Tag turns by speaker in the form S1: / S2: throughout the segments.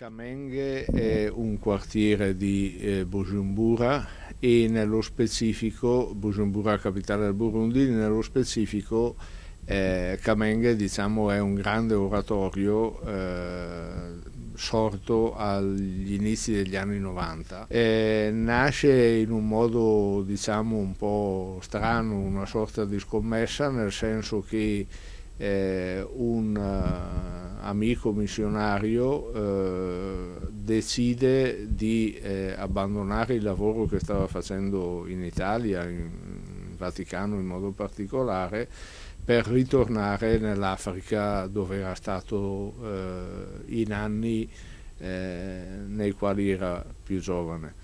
S1: Kamenge è un quartiere di eh, Bujumbura e nello specifico, Bujumbura capitale del Burundi, nello specifico eh, Kamenge diciamo, è un grande oratorio eh, sorto agli inizi degli anni 90. Eh, nasce in un modo diciamo, un po' strano, una sorta di scommessa, nel senso che eh, un amico missionario eh, decide di eh, abbandonare il lavoro che stava facendo in Italia, in, in Vaticano in modo particolare, per ritornare nell'Africa dove era stato eh, in anni eh, nei quali era più giovane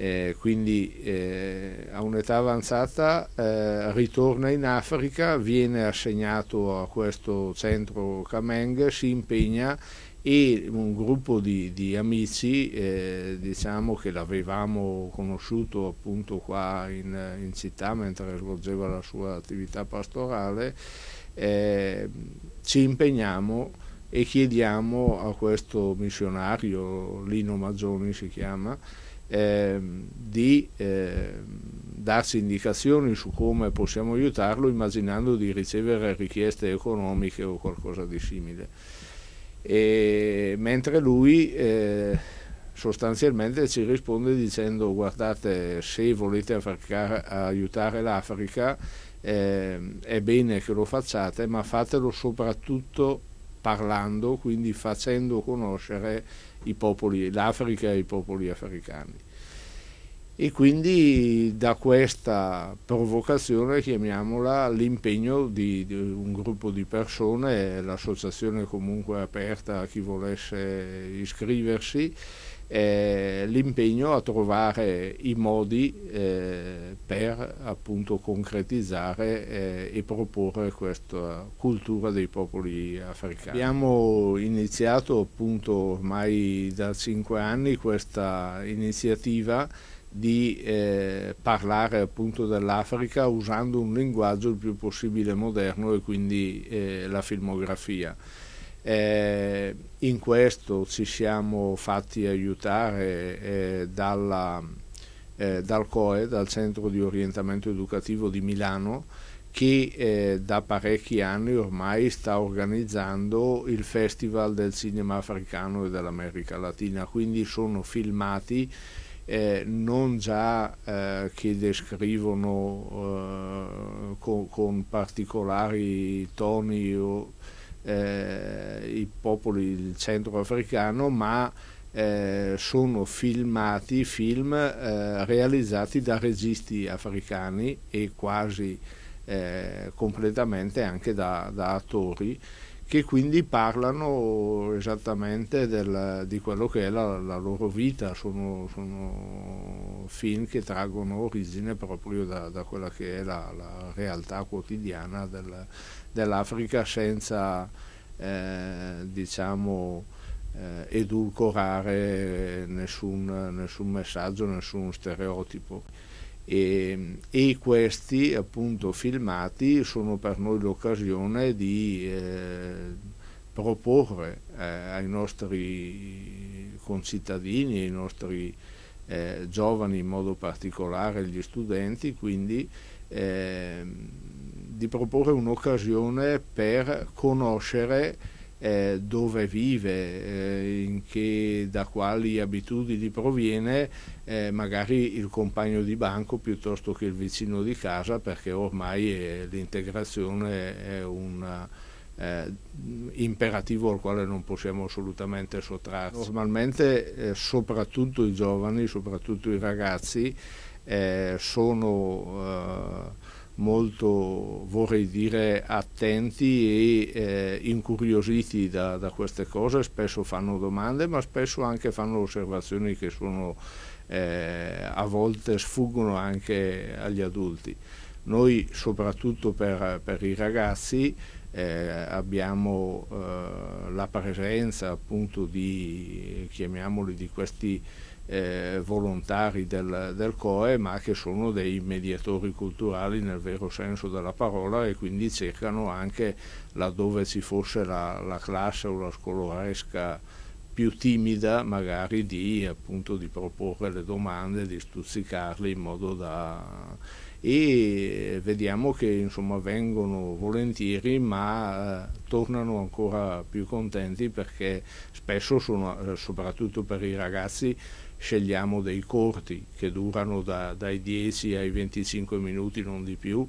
S1: eh, quindi eh, a un'età avanzata eh, ritorna in Africa, viene assegnato a questo centro Kameng, si impegna e un gruppo di, di amici eh, diciamo che l'avevamo conosciuto appunto qua in, in, città mentre svolgeva la sua attività pastorale eh, ci impegniamo e chiediamo a questo missionario Lino Maggioni si chiama ehm, di ehm, darsi indicazioni su come possiamo aiutarlo immaginando di ricevere richieste economiche o qualcosa di simile. E, mentre lui eh, sostanzialmente ci risponde dicendo guardate se volete aiutare l'Africa eh, è bene che lo facciate ma fatelo soprattutto parlando, quindi facendo conoscere l'Africa e i popoli africani. E quindi da questa provocazione, chiamiamola, l'impegno di, di, un gruppo di persone, l'associazione comunque aperta a chi volesse iscriversi, eh, l'impegno a trovare i modi eh, per appunto concretizzare eh, e proporre questa cultura dei popoli africani. Abbiamo iniziato appunto ormai da cinque anni questa iniziativa di eh, parlare appunto dell'Africa usando un linguaggio il più possibile moderno e quindi eh, la filmografia. Eh, in questo ci siamo fatti aiutare eh, dalla, eh, dal COE, dal Centro di Orientamento Educativo di Milano, che eh, da parecchi anni ormai sta organizzando il Festival del Cinema Africano e dell'America Latina, quindi sono filmati eh, non già eh, che descrivono eh, con, con, particolari toni o eh, i popoli del centro africano, ma eh, sono filmati, film eh, realizzati da registi africani e quasi eh, completamente anche da, da attori che quindi parlano esattamente del, di quello che è la, la loro vita, sono, sono, film che traggono origine proprio da, da quella che è la, la realtà quotidiana del, dell'Africa senza eh, diciamo, eh, edulcorare nessun, nessun messaggio, nessun stereotipo. E, ehm, e, questi appunto filmati sono per noi l'occasione di eh, proporre eh, ai nostri concittadini, ai nostri eh, giovani in modo particolare, gli studenti, quindi ehm, di proporre un'occasione per conoscere eh, dove vive, eh, che, da quali abitudini proviene, eh, magari il compagno di banco piuttosto che il vicino di casa, perché ormai eh, l'integrazione è un imperativo al quale non possiamo assolutamente sottrarci. Normalmente soprattutto i giovani, soprattutto i ragazzi, sono molto, vorrei dire, attenti e eh, incuriositi da, da, queste cose, spesso fanno domande ma spesso anche fanno osservazioni che sono, eh, a volte sfuggono anche agli adulti. Noi soprattutto per, per i ragazzi eh, abbiamo eh, la presenza appunto di, chiamiamoli, di questi eh, volontari del, del, COE, ma che sono dei mediatori culturali nel vero senso della parola e quindi cercano anche laddove ci fosse la, la classe o la scolaresca più timida magari di, appunto, di proporre le domande, di stuzzicarle in modo da... e vediamo che insomma vengono volentieri ma eh, tornano ancora più contenti perché spesso sono, eh, soprattutto per i ragazzi, scegliamo dei corti che durano da, dai 10 ai 25 minuti, non di più,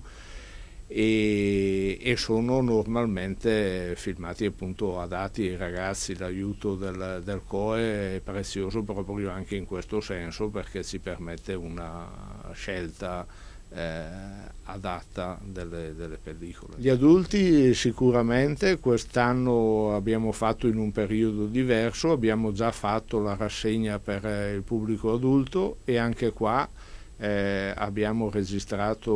S1: e, e sono normalmente filmati appunto adatti ai ragazzi. L'aiuto del, del, COE è prezioso proprio anche in questo senso perché ci permette una scelta eh, adatta delle, delle, pellicole. Gli adulti sicuramente quest'anno abbiamo fatto in un periodo diverso, abbiamo già fatto la rassegna per eh, il pubblico adulto e anche qua eh, abbiamo registrato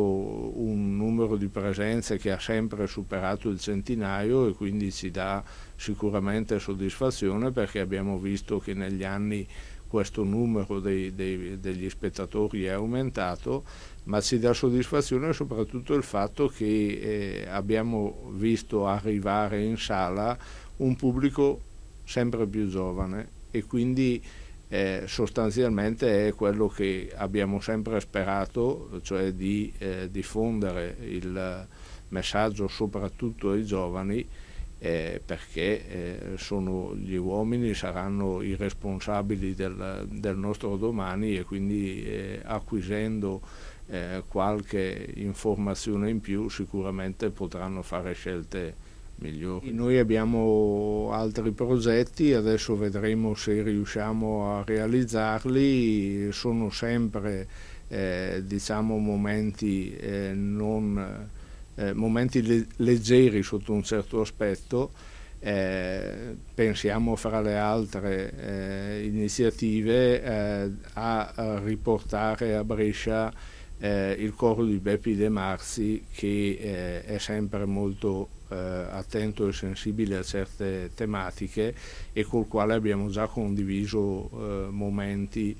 S1: un numero di presenze che ha sempre superato il centinaio e quindi ci dà sicuramente soddisfazione perché abbiamo visto che negli anni questo numero dei, dei, degli spettatori è aumentato, ma ci dà soddisfazione soprattutto il fatto che eh, abbiamo visto arrivare in sala un pubblico sempre più giovane e quindi eh, sostanzialmente è quello che abbiamo sempre sperato, cioè di eh, diffondere il messaggio soprattutto ai giovani eh, perché eh, sono, gli uomini saranno i responsabili del, del nostro domani e quindi eh, acquisendo eh, qualche informazione in più sicuramente potranno fare scelte migliori. Noi abbiamo altri progetti, adesso vedremo se riusciamo a realizzarli, sono sempre eh, diciamo, momenti eh, non eh, momenti le leggeri sotto un certo aspetto, eh, pensiamo fra le altre eh, iniziative eh, a riportare a Brescia eh, il coro di Beppi De Marzi che è sempre molto attento e sensibile a certe tematiche e col quale abbiamo già condiviso momenti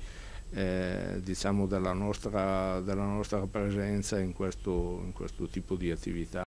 S1: eh, diciamo della, nostra, della nostra presenza in questo, in questo tipo di attività.